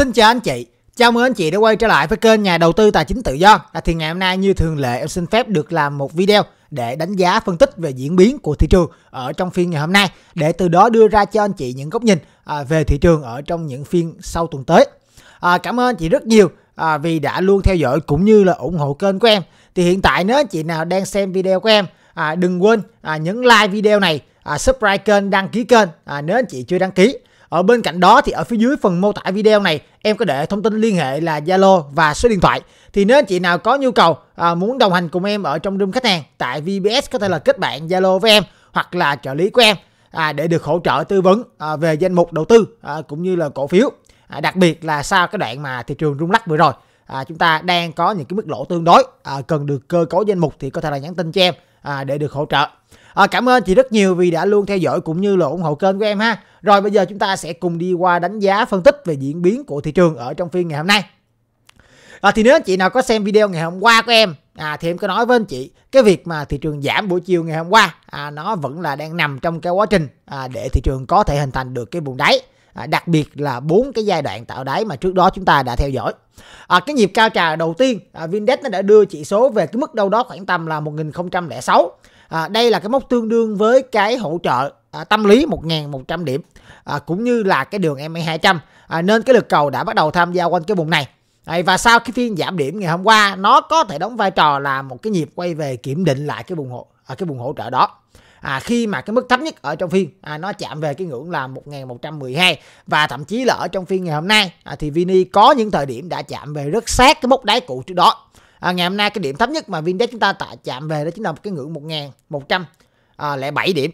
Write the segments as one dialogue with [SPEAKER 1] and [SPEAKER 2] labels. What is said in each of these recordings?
[SPEAKER 1] Xin chào anh chị, chào mừng anh chị đã quay trở lại với kênh nhà đầu tư tài chính tự do. À, thì ngày hôm nay như thường lệ em xin phép được làm một video để đánh giá phân tích về diễn biến của thị trường ở trong phiên ngày hôm nay để từ đó đưa ra cho anh chị những góc nhìn à, về thị trường ở trong những phiên sau tuần tới. À, cảm ơn anh chị rất nhiều à, vì đã luôn theo dõi cũng như là ủng hộ kênh của em. Thì hiện tại nếu anh chị nào đang xem video của em à, đừng quên à, nhấn like video này, à, subscribe kênh, đăng ký kênh à, nếu anh chị chưa đăng ký ở bên cạnh đó thì ở phía dưới phần mô tả video này em có để thông tin liên hệ là Zalo và số điện thoại. Thì nếu anh chị nào có nhu cầu à, muốn đồng hành cùng em ở trong room khách hàng tại VBS có thể là kết bạn Zalo với em hoặc là trợ lý của em à, để được hỗ trợ tư vấn à, về danh mục đầu tư à, cũng như là cổ phiếu. À, đặc biệt là sau cái đoạn mà thị trường rung lắc vừa rồi à, chúng ta đang có những cái mức lỗ tương đối à, cần được cơ cấu danh mục thì có thể là nhắn tin cho em à, để được hỗ trợ à, cảm ơn chị rất nhiều vì đã luôn theo dõi cũng như là ủng hộ kênh của em ha rồi bây giờ chúng ta sẽ cùng đi qua đánh giá phân tích về diễn biến của thị trường ở trong phiên ngày hôm nay. À, thì nếu anh chị nào có xem video ngày hôm qua của em à, thì em có nói với anh chị cái việc mà thị trường giảm buổi chiều ngày hôm qua à, nó vẫn là đang nằm trong cái quá trình à, để thị trường có thể hình thành được cái vùng đáy à, đặc biệt là bốn cái giai đoạn tạo đáy mà trước đó chúng ta đã theo dõi à, cái nhịp cao trào đầu tiên à, Vindex nó đã đưa chỉ số về cái mức đâu đó khoảng tầm là 1006 à, đây là cái mốc tương đương với cái hỗ trợ à, tâm lý 1.100 điểm à, cũng như là cái đường MA200 e à, nên cái lực cầu đã bắt đầu tham gia quanh cái vùng này à, và sau cái phiên giảm điểm ngày hôm qua nó có thể đóng vai trò là một cái nhịp quay về kiểm định lại cái vùng hỗ ở à, cái vùng hỗ trợ đó à, khi mà cái mức thấp nhất ở trong phiên à, nó chạm về cái ngưỡng là 1.112 và thậm chí là ở trong phiên ngày hôm nay à, thì Vini có những thời điểm đã chạm về rất sát cái mốc đáy cũ trước đó à, ngày hôm nay cái điểm thấp nhất mà VinDex chúng ta tại chạm về đó chính là cái ngưỡng 1.107 à, điểm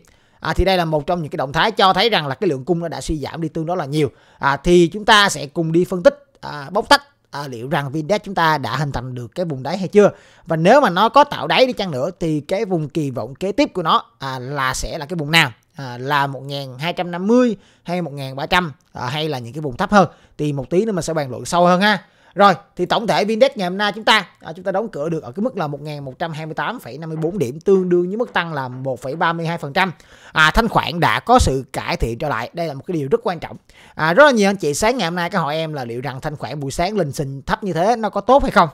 [SPEAKER 1] à, thì đây là một trong những cái động thái cho thấy rằng là cái lượng cung nó đã suy giảm đi tương đối là nhiều à, thì chúng ta sẽ cùng đi phân tích à, bóc tách à, liệu rằng VNDAX chúng ta đã hình thành được cái vùng đáy hay chưa và nếu mà nó có tạo đáy đi chăng nữa thì cái vùng kỳ vọng kế tiếp của nó à, là sẽ là cái vùng nào à, là 1250 hay 1300 à, hay là những cái vùng thấp hơn thì một tí nữa mình sẽ bàn luận sâu hơn ha rồi thì tổng thể vn ngày hôm nay chúng ta à, chúng ta đóng cửa được ở cái mức là 1128,54 điểm tương đương với mức tăng là 1,32%. À, thanh khoản đã có sự cải thiện trở lại. Đây là một cái điều rất quan trọng. À, rất là nhiều anh chị sáng ngày hôm nay có hỏi em là liệu rằng thanh khoản buổi sáng lên xình thấp như thế nó có tốt hay không?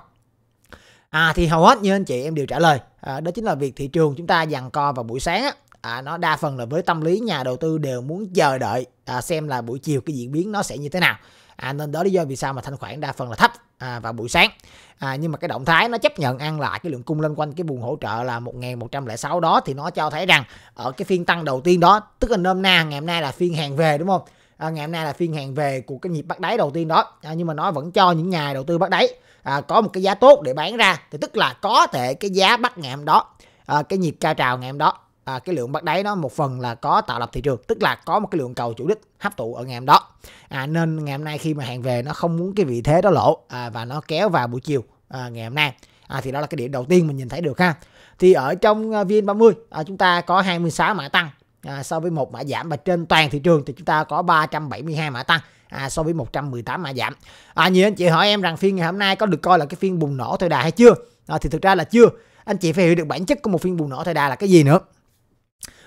[SPEAKER 1] À thì hầu hết như anh chị em đều trả lời. À, đó chính là việc thị trường chúng ta dằn co vào buổi sáng á, à, nó đa phần là với tâm lý nhà đầu tư đều muốn chờ đợi à, xem là buổi chiều cái diễn biến nó sẽ như thế nào à, nên đó lý do vì sao mà thanh khoản đa phần là thấp à, vào buổi sáng à, nhưng mà cái động thái nó chấp nhận ăn lại cái lượng cung lên quanh cái vùng hỗ trợ là 1106 đó thì nó cho thấy rằng ở cái phiên tăng đầu tiên đó tức là nôm na ngày hôm nay là phiên hàng về đúng không à, ngày hôm nay là phiên hàng về của cái nhịp bắt đáy đầu tiên đó à, nhưng mà nó vẫn cho những nhà đầu tư bắt đáy à, có một cái giá tốt để bán ra thì tức là có thể cái giá bắt ngày hôm đó à, cái nhịp cao trào ngày hôm đó à, cái lượng bắt đáy nó một phần là có tạo lập thị trường tức là có một cái lượng cầu chủ đích hấp thụ ở ngày hôm đó à, nên ngày hôm nay khi mà hàng về nó không muốn cái vị thế đó lộ à, và nó kéo vào buổi chiều à, ngày hôm nay à, thì đó là cái điểm đầu tiên mình nhìn thấy được ha thì ở trong à, VN30 à, chúng ta có 26 mã tăng à, so với một mã giảm và trên toàn thị trường thì chúng ta có 372 mã tăng à, so với 118 mã giảm à, nhiều anh chị hỏi em rằng phiên ngày hôm nay có được coi là cái phiên bùng nổ thời đà hay chưa à, thì thực ra là chưa anh chị phải hiểu được bản chất của một phiên bùng nổ thời đà là cái gì nữa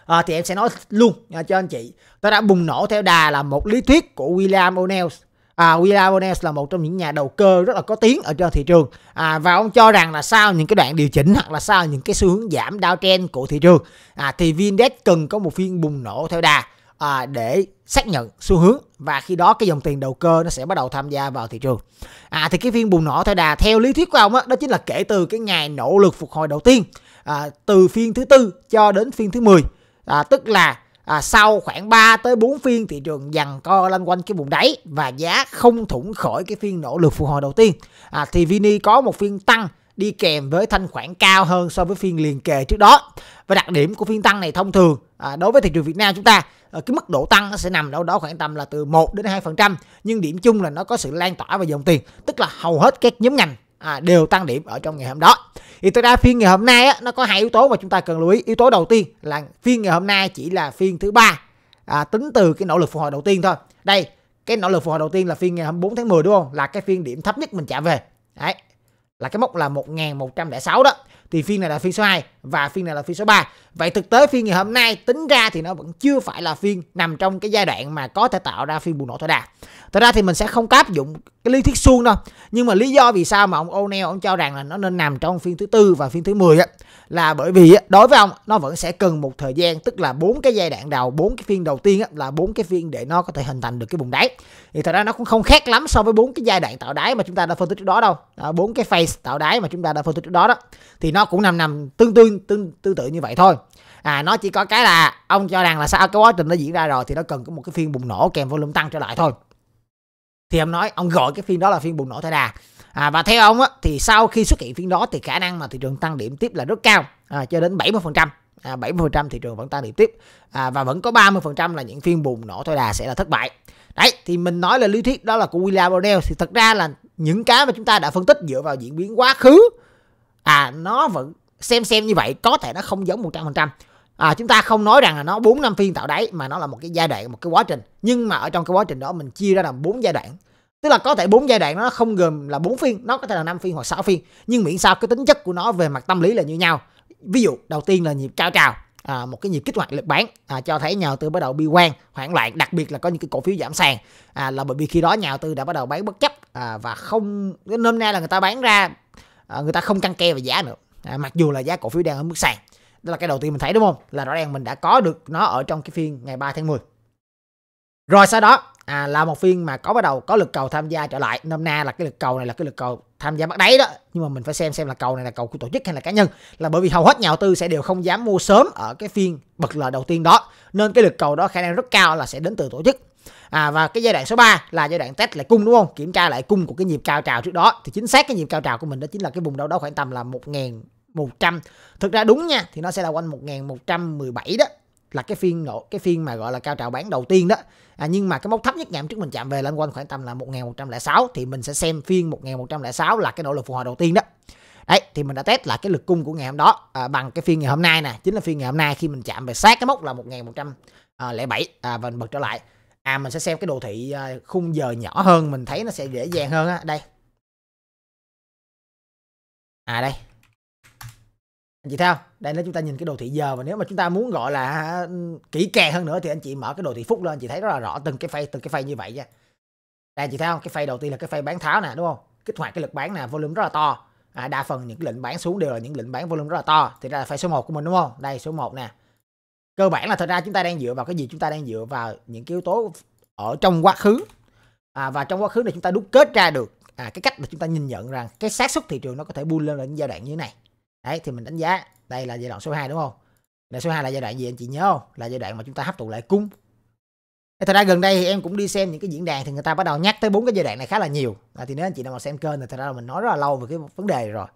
[SPEAKER 1] à, thì em sẽ nói luôn à, cho anh chị tôi đã bùng nổ theo đà là một lý thuyết của William O'Neill À, William O'Neill là một trong những nhà đầu cơ rất là có tiếng ở trên thị trường à, và ông cho rằng là sau những cái đoạn điều chỉnh hoặc là sau những cái xu hướng giảm downtrend của thị trường à, thì VNDex cần có một phiên bùng nổ theo đà à, để xác nhận xu hướng và khi đó cái dòng tiền đầu cơ nó sẽ bắt đầu tham gia vào thị trường à, thì cái phiên bùng nổ theo đà theo lý thuyết của ông đó, đó chính là kể từ cái ngày nỗ lực phục hồi đầu tiên à, từ phiên thứ tư cho đến phiên thứ 10 à, tức là à, sau khoảng 3 tới 4 phiên thị trường dằn co lăn quanh cái vùng đáy và giá không thủng khỏi cái phiên nỗ lực phục hồi đầu tiên à, thì Vini có một phiên tăng đi kèm với thanh khoản cao hơn so với phiên liền kề trước đó và đặc điểm của phiên tăng này thông thường à, đối với thị trường Việt Nam chúng ta à, cái mức độ tăng nó sẽ nằm đâu đó khoảng tầm là từ 1 đến 2 phần trăm nhưng điểm chung là nó có sự lan tỏa về dòng tiền tức là hầu hết các nhóm ngành à, đều tăng điểm ở trong ngày hôm đó thì thực ra phiên ngày hôm nay á, nó có hai yếu tố mà chúng ta cần lưu ý yếu tố đầu tiên là phiên ngày hôm nay chỉ là phiên thứ ba à, tính từ cái nỗ lực phục hồi đầu tiên thôi đây cái nỗ lực phục hồi đầu tiên là phiên ngày 24 tháng 10 đúng không là cái phiên điểm thấp nhất mình trả về đấy là cái mốc là 1106 đó thì phiên này là phiên số 2 và phiên này là phiên số 3 vậy thực tế phiên ngày hôm nay tính ra thì nó vẫn chưa phải là phiên nằm trong cái giai đoạn mà có thể tạo ra phiên bùng nổ tối đa thật ra thì mình sẽ không áp dụng cái lý thuyết suông đâu nhưng mà lý do vì sao mà ông O'Neill ông cho rằng là nó nên nằm trong phiên thứ tư và phiên thứ 10 á là bởi vì á, đối với ông nó vẫn sẽ cần một thời gian tức là bốn cái giai đoạn đầu bốn cái phiên đầu tiên á, là bốn cái phiên để nó có thể hình thành được cái vùng đáy thì thật ra nó cũng không khác lắm so với bốn cái giai đoạn tạo đáy mà chúng ta đã phân tích trước đó đâu bốn cái phase tạo đáy mà chúng ta đã phân tích trước đó đó thì nó cũng nằm nằm tương tương tương tương tự như vậy thôi à nó chỉ có cái là ông cho rằng là sao cái quá trình nó diễn ra rồi thì nó cần có một cái phiên bùng nổ kèm volume tăng trở lại thôi thì ông nói ông gọi cái phiên đó là phiên bùng nổ thẻ đà à, và theo ông á, thì sau khi xuất hiện phiên đó thì khả năng mà thị trường tăng điểm tiếp là rất cao à, cho đến 70% à, 70% thị trường vẫn tăng điểm tiếp à, và vẫn có 30% là những phiên bùng nổ thôi đà sẽ là thất bại đấy thì mình nói là lý thuyết đó là của William O'Neill thì thật ra là những cái mà chúng ta đã phân tích dựa vào diễn biến quá khứ à nó vẫn xem xem như vậy có thể nó không giống 100% à, chúng ta không nói rằng là nó bốn năm phiên tạo đáy mà nó là một cái giai đoạn một cái quá trình nhưng mà ở trong cái quá trình đó mình chia ra làm bốn giai đoạn tức là có thể bốn giai đoạn nó không gồm là bốn phiên nó có thể là năm phiên hoặc sáu phiên nhưng miễn sao cái tính chất của nó về mặt tâm lý là như nhau ví dụ đầu tiên là nhịp cao trào à, một cái nhịp kích hoạt lực bán à, cho thấy nhà đầu tư bắt đầu bi quan hoảng loạn đặc biệt là có những cái cổ phiếu giảm sàn à, là bởi vì khi đó nhà đầu tư đã bắt đầu bán bất chấp à, và không nôm na là người ta bán ra à, người ta không căng ke về giá nữa à, mặc dù là giá cổ phiếu đang ở mức sàn đó là cái đầu tiên mình thấy đúng không là rõ ràng mình đã có được nó ở trong cái phiên ngày 3 tháng 10 rồi sau đó à, là một phiên mà có bắt đầu có lực cầu tham gia trở lại năm na là cái lực cầu này là cái lực cầu tham gia bắt đáy đó nhưng mà mình phải xem xem là cầu này là cầu của tổ chức hay là cá nhân là bởi vì hầu hết nhà đầu tư sẽ đều không dám mua sớm ở cái phiên bật lời đầu tiên đó nên cái lực cầu đó khả năng rất cao là sẽ đến từ tổ chức à, và cái giai đoạn số 3 là giai đoạn test lại cung đúng không kiểm tra lại cung của cái nhịp cao trào trước đó thì chính xác cái nhịp cao trào của mình đó chính là cái vùng đâu đó khoảng tầm là một ngàn 100 thực ra đúng nha thì nó sẽ là quanh 1117 đó là cái phiên nổ cái phiên mà gọi là cao trào bán đầu tiên đó à, nhưng mà cái mốc thấp nhất ngày hôm trước mình chạm về lên quanh khoảng tầm là 1106 thì mình sẽ xem phiên 1106 là cái nỗ lực phục hồi đầu tiên đó đấy thì mình đã test lại cái lực cung của ngày hôm đó à, bằng cái phiên ngày hôm nay nè chính là phiên ngày hôm nay khi mình chạm về sát cái mốc là 1107 à, và mình bật trở lại à mình sẽ xem cái đồ thị à, khung giờ nhỏ hơn mình thấy nó sẽ dễ dàng hơn á đây à đây anh chị thấy đây nếu chúng ta nhìn cái đồ thị giờ và nếu mà chúng ta muốn gọi là kỹ càng hơn nữa thì anh chị mở cái đồ thị phút lên anh chị thấy rất là rõ từng cái phay từng cái phay như vậy nha đây chị thấy không cái phay đầu tiên là cái phay bán tháo nè đúng không kích hoạt cái lực bán nè volume rất là to à, đa phần những cái lệnh bán xuống đều là những lệnh bán volume rất là to thì ra là phay số 1 của mình đúng không đây số 1 nè cơ bản là thật ra chúng ta đang dựa vào cái gì chúng ta đang dựa vào những cái yếu tố ở trong quá khứ à, và trong quá khứ này chúng ta đúc kết ra được à, cái cách mà chúng ta nhìn nhận rằng cái xác suất thị trường nó có thể bull lên ở những giai đoạn như thế này đấy thì mình đánh giá đây là giai đoạn số 2 đúng không là số 2 là giai đoạn gì anh chị nhớ không là giai đoạn mà chúng ta hấp thụ lại cung thật ra gần đây thì em cũng đi xem những cái diễn đàn thì người ta bắt đầu nhắc tới bốn cái giai đoạn này khá là nhiều à, thì nếu anh chị nào mà xem kênh thì thật ra là mình nói rất là lâu về cái vấn đề rồi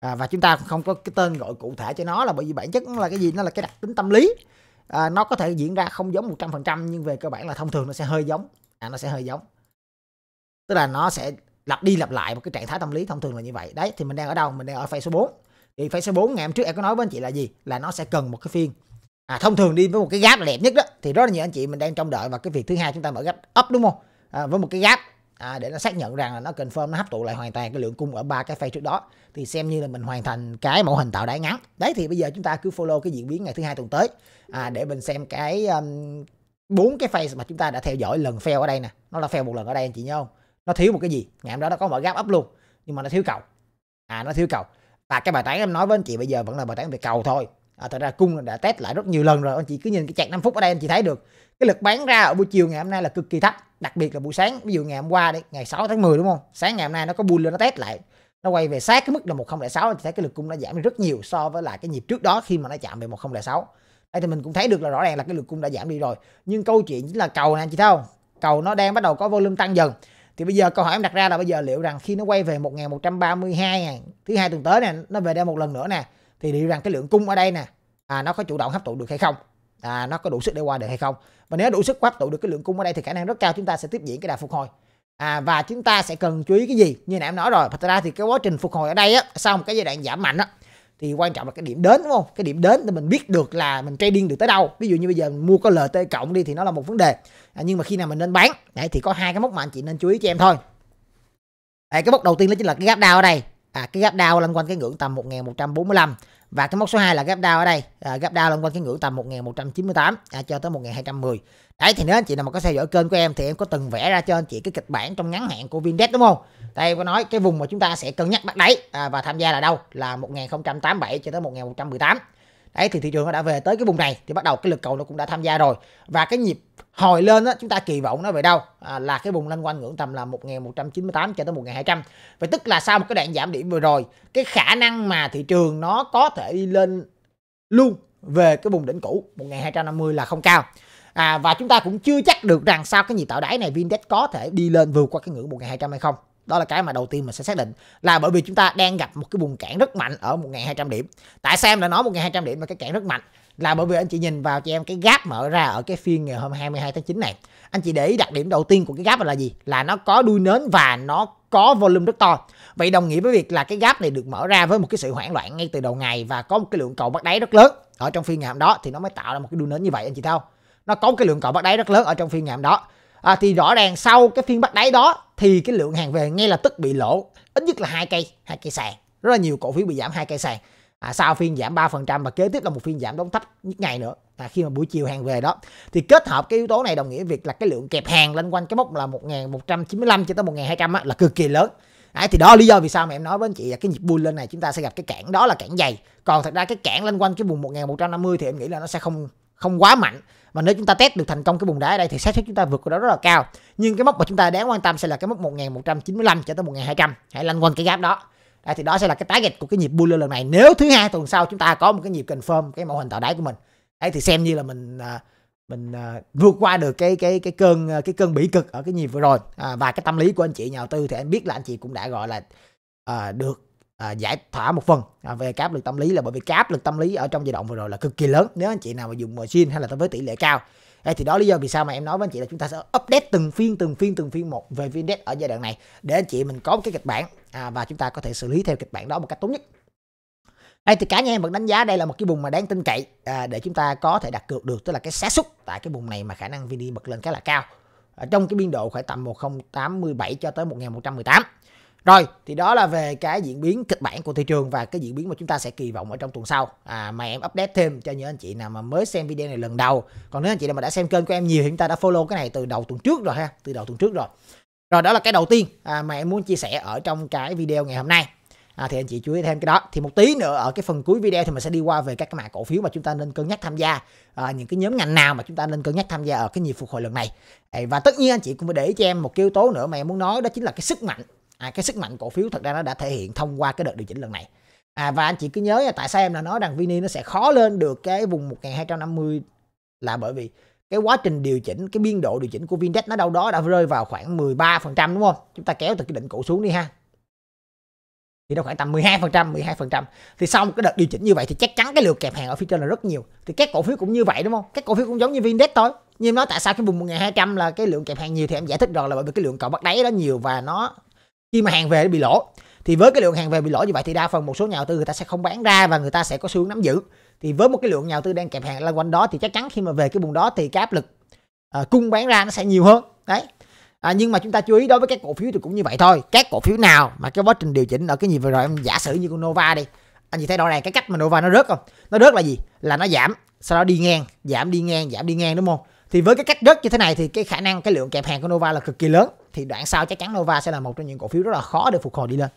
[SPEAKER 1] à, và chúng ta không có cái tên gọi cụ thể cho nó là bởi vì bản chất nó là cái gì nó là cái đặc tính tâm lý à, nó có thể diễn ra không giống 100% nhưng về cơ bản là thông thường nó sẽ hơi giống à, nó sẽ hơi giống tức là nó sẽ lặp đi lặp lại một cái trạng thái tâm lý thông thường là như vậy đấy thì mình đang ở đâu mình đang ở phase số 4 thì phase 4 ngày hôm trước em có nói với anh chị là gì là nó sẽ cần một cái phiên à, thông thường đi với một cái gáp đẹp nhất đó thì rất là nhiều anh chị mình đang trông đợi và cái việc thứ hai chúng ta mở gáp up đúng không à, với một cái gáp à, để nó xác nhận rằng là nó confirm nó hấp thụ lại hoàn toàn cái lượng cung ở ba cái phase trước đó thì xem như là mình hoàn thành cái mẫu hình tạo đáy ngắn đấy thì bây giờ chúng ta cứ follow cái diễn biến ngày thứ hai tuần tới à, để mình xem cái um, bốn um, cái phase mà chúng ta đã theo dõi lần fail ở đây nè nó là fail một lần ở đây anh chị nhớ không nó thiếu một cái gì ngày hôm đó nó có mở gáp up luôn nhưng mà nó thiếu cầu à nó thiếu cầu và cái bài toán em nói với anh chị bây giờ vẫn là bài toán về cầu thôi à, thật ra cung đã test lại rất nhiều lần rồi anh chị cứ nhìn cái chạc 5 phút ở đây anh chị thấy được cái lực bán ra ở buổi chiều ngày hôm nay là cực kỳ thấp đặc biệt là buổi sáng ví dụ ngày hôm qua đấy ngày 6 tháng 10 đúng không sáng ngày hôm nay nó có bull lên nó test lại nó quay về sát cái mức là 1006 anh chị thấy cái lực cung đã giảm đi rất nhiều so với lại cái nhịp trước đó khi mà nó chạm về 1006 đây thì mình cũng thấy được là rõ ràng là cái lực cung đã giảm đi rồi nhưng câu chuyện chính là cầu này anh chị thấy không cầu nó đang bắt đầu có volume tăng dần thì bây giờ câu hỏi em đặt ra là bây giờ liệu rằng khi nó quay về 1132 ngàn thứ hai tuần tới này nó về đây một lần nữa nè thì liệu rằng cái lượng cung ở đây nè à, nó có chủ động hấp thụ được hay không à, nó có đủ sức để qua được hay không và nếu đủ sức hấp thụ được cái lượng cung ở đây thì khả năng rất cao chúng ta sẽ tiếp diễn cái đà phục hồi à, và chúng ta sẽ cần chú ý cái gì như nãy em nói rồi thật ra thì cái quá trình phục hồi ở đây á sau một cái giai đoạn giảm mạnh á thì quan trọng là cái điểm đến đúng không cái điểm đến thì mình biết được là mình trading được tới đâu ví dụ như bây giờ mình mua có lt cộng đi thì nó là một vấn đề à, nhưng mà khi nào mình nên bán đấy thì có hai cái mốc mà anh chị nên chú ý cho em thôi đấy, cái mốc đầu tiên đó chính là cái gap down ở đây à, cái gap down loanh quanh cái ngưỡng tầm 1145 và cái mốc số 2 là gap down ở đây à, gap down lên quanh cái ngưỡng tầm 1198 à, cho tới 1210 đấy thì nếu anh chị nào mà có theo dõi kênh của em thì em có từng vẽ ra cho anh chị cái kịch bản trong ngắn hạn của Vindex đúng không đây em có nói cái vùng mà chúng ta sẽ cân nhắc bắt đáy à, và tham gia là đâu là 1087 cho tới 1118 đấy thì thị trường nó đã về tới cái vùng này thì bắt đầu cái lực cầu nó cũng đã tham gia rồi và cái nhịp hồi lên đó, chúng ta kỳ vọng nó về đâu à, là cái vùng lân quanh ngưỡng tầm là 1198 cho tới 1200 vậy tức là sau một cái đoạn giảm điểm vừa rồi cái khả năng mà thị trường nó có thể đi lên luôn về cái vùng đỉnh cũ 1250 là không cao à, và chúng ta cũng chưa chắc được rằng sau cái nhịp tạo đáy này VNDAX có thể đi lên vượt qua cái ngưỡng 1200 hay không đó là cái mà đầu tiên mình sẽ xác định là bởi vì chúng ta đang gặp một cái vùng cản rất mạnh ở 1.200 điểm tại sao em đã nói 1.200 điểm là cái cản rất mạnh là bởi vì anh chị nhìn vào cho em cái gap mở ra ở cái phiên ngày hôm 22 tháng 9 này anh chị để ý đặc điểm đầu tiên của cái gap là gì là nó có đuôi nến và nó có volume rất to vậy đồng nghĩa với việc là cái gap này được mở ra với một cái sự hoảng loạn ngay từ đầu ngày và có một cái lượng cầu bắt đáy rất lớn ở trong phiên ngày hôm đó thì nó mới tạo ra một cái đuôi nến như vậy anh chị thấy không nó có một cái lượng cầu bắt đáy rất lớn ở trong phiên ngày hôm đó à, thì rõ ràng sau cái phiên bắt đáy đó thì cái lượng hàng về ngay lập tức bị lỗ ít nhất là hai cây hai cây sàn rất là nhiều cổ phiếu bị giảm hai cây sàn à, sau phiên giảm 3% và kế tiếp là một phiên giảm đóng thấp nhất ngày nữa à, khi mà buổi chiều hàng về đó thì kết hợp cái yếu tố này đồng nghĩa việc là cái lượng kẹp hàng lên quanh cái mốc là 1195 cho tới 1200 á, là cực kỳ lớn Đấy, thì đó lý do vì sao mà em nói với anh chị là cái nhịp bull lên này chúng ta sẽ gặp cái cản đó là cản dày còn thật ra cái cản lên quanh cái vùng 1150 thì em nghĩ là nó sẽ không không quá mạnh và nếu chúng ta test được thành công cái bùng đá ở đây thì xác suất chúng ta vượt qua đó rất là cao nhưng cái mốc mà chúng ta đáng quan tâm sẽ là cái mốc 1195 cho tới 1200 hãy lăn quanh cái gap đó đây thì đó sẽ là cái target của cái nhịp bull lần này nếu thứ hai tuần sau chúng ta có một cái nhịp confirm cái mẫu hình tạo đáy của mình đây thì xem như là mình à, mình à, vượt qua được cái cái cái cơn à, cái cơn bỉ cực ở cái nhịp vừa rồi à, và cái tâm lý của anh chị nhà đầu tư thì em biết là anh chị cũng đã gọi là à, được à, giải thỏa một phần à, về cái áp lực tâm lý là bởi vì cái áp lực tâm lý ở trong giai đoạn vừa rồi là cực kỳ lớn nếu anh chị nào mà dùng margin hay là với tỷ lệ cao Ê, thì đó lý do vì sao mà em nói với anh chị là chúng ta sẽ update từng phiên từng phiên từng phiên một về VNDex ở giai đoạn này để anh chị mình có một cái kịch bản à, và chúng ta có thể xử lý theo kịch bản đó một cách tốt nhất đây thì cá nhân em vẫn đánh giá đây là một cái vùng mà đáng tin cậy à, để chúng ta có thể đặt cược được tức là cái xác suất tại cái vùng này mà khả năng VN bật lên khá là cao ở trong cái biên độ khoảng tầm 1087 cho tới 1118 rồi, thì đó là về cái diễn biến kịch bản của thị trường và cái diễn biến mà chúng ta sẽ kỳ vọng ở trong tuần sau. À, mà em update thêm cho những anh chị nào mà mới xem video này lần đầu. Còn nếu anh chị nào mà đã xem kênh của em nhiều thì chúng ta đã follow cái này từ đầu tuần trước rồi ha, từ đầu tuần trước rồi. Rồi đó là cái đầu tiên à, mà em muốn chia sẻ ở trong cái video ngày hôm nay. À, thì anh chị chú ý thêm cái đó thì một tí nữa ở cái phần cuối video thì mình sẽ đi qua về các cái mã cổ phiếu mà chúng ta nên cân nhắc tham gia à, những cái nhóm ngành nào mà chúng ta nên cân nhắc tham gia ở cái nhịp phục hồi lần này à, và tất nhiên anh chị cũng phải để cho em một cái yếu tố nữa mà em muốn nói đó chính là cái sức mạnh à, cái sức mạnh cổ phiếu thật ra nó đã thể hiện thông qua cái đợt điều chỉnh lần này à, và anh chị cứ nhớ là tại sao em là nói rằng vini nó sẽ khó lên được cái vùng 1250 là bởi vì cái quá trình điều chỉnh cái biên độ điều chỉnh của Vindex nó đâu đó đã rơi vào khoảng 13% đúng không? Chúng ta kéo từ cái đỉnh cũ xuống đi ha. Thì nó khoảng tầm 12%, 12%. Thì sau một cái đợt điều chỉnh như vậy thì chắc chắn cái lượng kẹp hàng ở phía trên là rất nhiều. Thì các cổ phiếu cũng như vậy đúng không? Các cổ phiếu cũng giống như Vindex thôi. Nhưng em nói tại sao cái vùng 1200 là cái lượng kẹp hàng nhiều thì em giải thích rồi là bởi vì cái lượng cầu bắt đáy đó nhiều và nó khi mà hàng về bị lỗ thì với cái lượng hàng về bị lỗ như vậy thì đa phần một số nhà đầu tư người ta sẽ không bán ra và người ta sẽ có xu hướng nắm giữ thì với một cái lượng nhà đầu tư đang kẹp hàng loanh quanh đó thì chắc chắn khi mà về cái vùng đó thì cái áp lực à, cung bán ra nó sẽ nhiều hơn đấy à, nhưng mà chúng ta chú ý đối với các cổ phiếu thì cũng như vậy thôi các cổ phiếu nào mà cái quá trình điều chỉnh ở cái gì vừa rồi em giả sử như con Nova đi anh chị thấy rõ ràng cái cách mà Nova nó rớt không nó rớt là gì là nó giảm sau đó đi ngang giảm đi ngang giảm đi ngang đúng không thì với cái cách rớt như thế này thì cái khả năng cái lượng kẹp hàng của Nova là cực kỳ lớn thì đoạn sau chắc chắn Nova sẽ là một trong những cổ phiếu rất là khó để phục hồi đi lên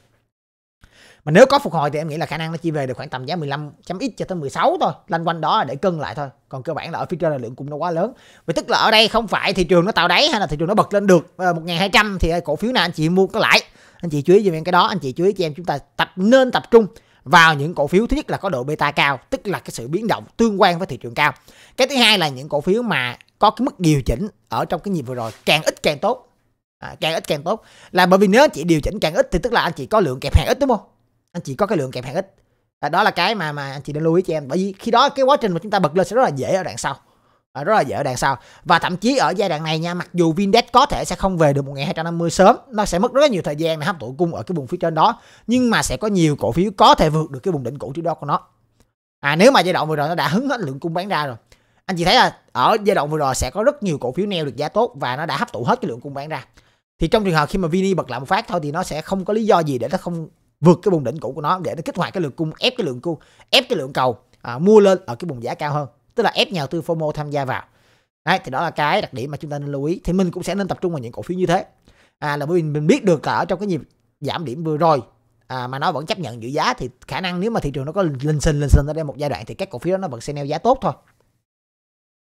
[SPEAKER 1] mà nếu có phục hồi thì em nghĩ là khả năng nó chỉ về được khoảng tầm giá 15.x cho tới 16 thôi lanh quanh đó để cân lại thôi còn cơ bản là ở phía trên là lượng cung nó quá lớn vì tức là ở đây không phải thị trường nó tạo đáy hay là thị trường nó bật lên được ờ, một ngày 200 thì cổ phiếu nào anh chị mua có lãi anh chị chú ý giùm em cái đó anh chị chú ý cho em chúng ta tập nên tập trung vào những cổ phiếu thứ nhất là có độ beta cao tức là cái sự biến động tương quan với thị trường cao cái thứ hai là những cổ phiếu mà có cái mức điều chỉnh ở trong cái nhịp vừa rồi càng ít càng tốt à, càng ít càng tốt là bởi vì nếu anh chị điều chỉnh càng ít thì tức là anh chị có lượng kẹp hàng ít đúng không anh chị có cái lượng kẹp hàng ít à, đó là cái mà mà anh chị nên lưu ý cho em bởi vì khi đó cái quá trình mà chúng ta bật lên sẽ rất là dễ ở đằng sau à, rất là dễ ở đằng sau và thậm chí ở giai đoạn này nha mặc dù Vindex có thể sẽ không về được 1250 sớm nó sẽ mất rất là nhiều thời gian để hấp thụ cung ở cái vùng phía trên đó nhưng mà sẽ có nhiều cổ phiếu có thể vượt được cái vùng đỉnh cũ trước đó của nó à nếu mà giai đoạn vừa rồi nó đã hứng hết lượng cung bán ra rồi anh chị thấy là ở giai đoạn vừa rồi sẽ có rất nhiều cổ phiếu neo được giá tốt và nó đã hấp thụ hết cái lượng cung bán ra thì trong trường hợp khi mà Vini bật lại phát thôi thì nó sẽ không có lý do gì để nó không vượt cái vùng đỉnh cũ của nó để nó kích hoạt cái lượng cung ép cái lượng cung ép cái lượng cầu à, mua lên ở cái vùng giá cao hơn tức là ép nhà đầu tư FOMO tham gia vào đấy thì đó là cái đặc điểm mà chúng ta nên lưu ý thì mình cũng sẽ nên tập trung vào những cổ phiếu như thế à, là bởi vì mình biết được là ở trong cái nhịp giảm điểm vừa rồi à, mà nó vẫn chấp nhận giữ giá thì khả năng nếu mà thị trường nó có lên sinh lên sinh ở đây một giai đoạn thì các cổ phiếu đó nó vẫn sẽ neo giá tốt thôi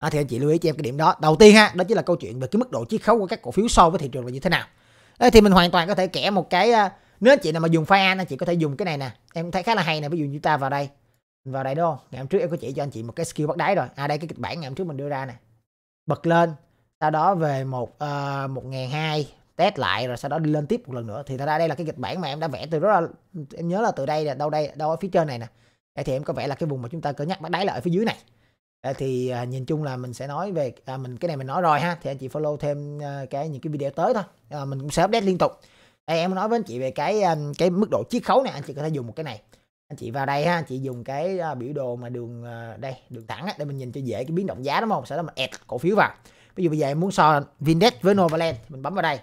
[SPEAKER 1] đó, thì anh chị lưu ý cho em cái điểm đó đầu tiên ha đó chính là câu chuyện về cái mức độ chiết khấu của các cổ phiếu so với thị trường là như thế nào đó, thì mình hoàn toàn có thể kẻ một cái nếu anh chị nào mà dùng pha an anh chị có thể dùng cái này nè em thấy khá là hay nè ví dụ như ta vào đây vào đây đúng không ngày hôm trước em có chỉ cho anh chị một cái skill bắt đáy rồi à đây cái kịch bản ngày hôm trước mình đưa ra nè bật lên sau đó về một ờ, một ngàn hai test lại rồi sau đó đi lên tiếp một lần nữa thì thật ra đây là cái kịch bản mà em đã vẽ từ rất là em nhớ là từ đây là đâu đây đâu ở phía trên này nè thì em có vẽ là cái vùng mà chúng ta cân nhắc bắt đáy là ở phía dưới này Ờ, thì à, nhìn chung là mình sẽ nói về à, mình cái này mình nói rồi ha thì anh chị follow thêm à, cái những cái video tới thôi à, mình cũng sẽ update liên tục đây em nói với anh chị về cái à, cái mức độ chiết khấu này anh chị có thể dùng một cái này anh chị vào đây ha anh chị dùng cái biểu đồ mà đường đây đường thẳng để mình nhìn cho dễ cái biến động giá đúng không sau đó mình add cổ phiếu vào ví dụ bây giờ em muốn so Vindex với Novaland mình bấm vào đây